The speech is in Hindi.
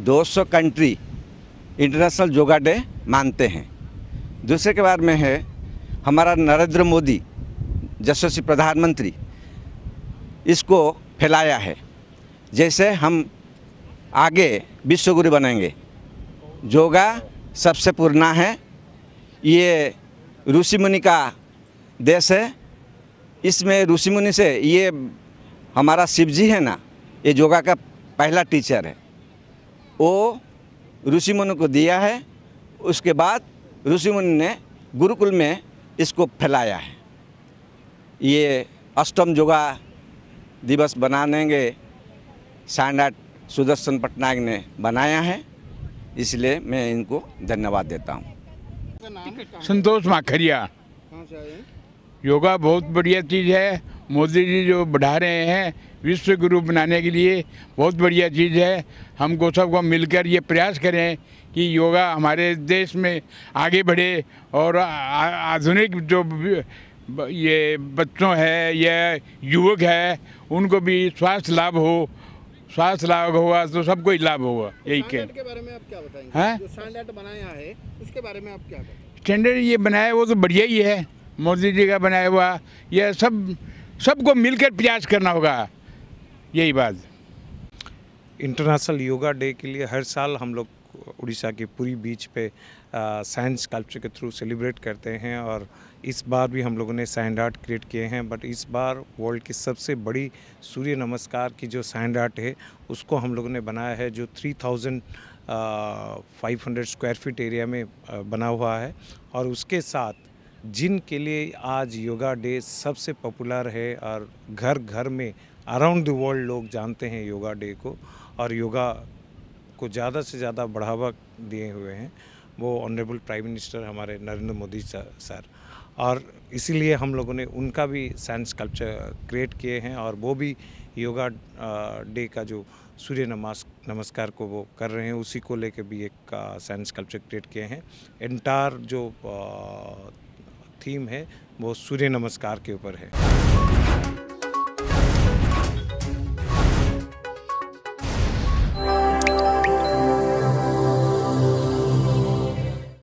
200 कंट्री इंटरनेशनल योगा डे मानते हैं दूसरे के बारे में है हमारा नरेंद्र मोदी यशस्वी प्रधानमंत्री इसको फैलाया है जैसे हम आगे विश्वगुरु बनेंगे योगा सबसे पुराना है ये ऋषि मुनि का देश है इसमें ऋषि मुनि से ये हमारा शिव जी है ना ये योगा का पहला टीचर है वो मुनि को दिया है उसके बाद ऋषि मुनि ने गुरुकुल में इसको फैलाया है ये अष्टम योगा दिवस बनानेंगे सांडाट सुदर्शन पटनायक ने बनाया है इसलिए मैं इनको धन्यवाद देता हूँ संतोष माखरिया हाँ, योगा बहुत बढ़िया चीज़ है मोदी जी जो बढ़ा रहे हैं विश्व गुरु बनाने के लिए बहुत बढ़िया चीज़ है हमको सबको मिलकर ये प्रयास करें कि योगा हमारे देश में आगे बढ़े और आधुनिक जो ये बच्चों है या युवक है उनको भी स्वास्थ्य लाभ हो स्वास्थ्य लाभ होगा तो सबको ही लाभ होगा यही कह के बारे में आप क्या बताएंगे हाँ? बनाया है उसके बारे में आप क्या स्टैंडर्ड ये बनाया वो तो बढ़िया ही है मोदी जी का बनाया हुआ यह सब सबको मिलकर प्रयास करना होगा यही बात इंटरनेशनल योगा डे के लिए हर साल हम लोग उड़ीसा के पूरी बीच पे साइंस कल्चर के थ्रू सेलिब्रेट करते हैं और इस बार भी हम लोगों ने साइंड आर्ट क्रिएट किए हैं बट इस बार वर्ल्ड की सबसे बड़ी सूर्य नमस्कार की जो साइंड आर्ट है उसको हम लोगों ने बनाया है जो 3,500 स्क्वायर फीट एरिया में बना हुआ है और उसके साथ जिनके लिए आज योगा डे सबसे पॉपुलर है और घर घर में अराउंड द वर्ल्ड लोग जानते हैं योगा डे को और योगा को ज़्यादा से ज़्यादा बढ़ावा दिए हुए हैं वो ऑनरेबल प्राइम मिनिस्टर हमारे नरेंद्र मोदी सर और इसीलिए हम लोगों ने उनका भी साइंस कल्चर क्रिएट किए हैं और वो भी योगा डे का जो सूर्य नमस् नमस्कार को वो कर रहे हैं उसी को लेके भी एक साइंस कल्चर क्रिएट किए हैं एंटायर जो थीम है वो सूर्य नमस्कार के ऊपर है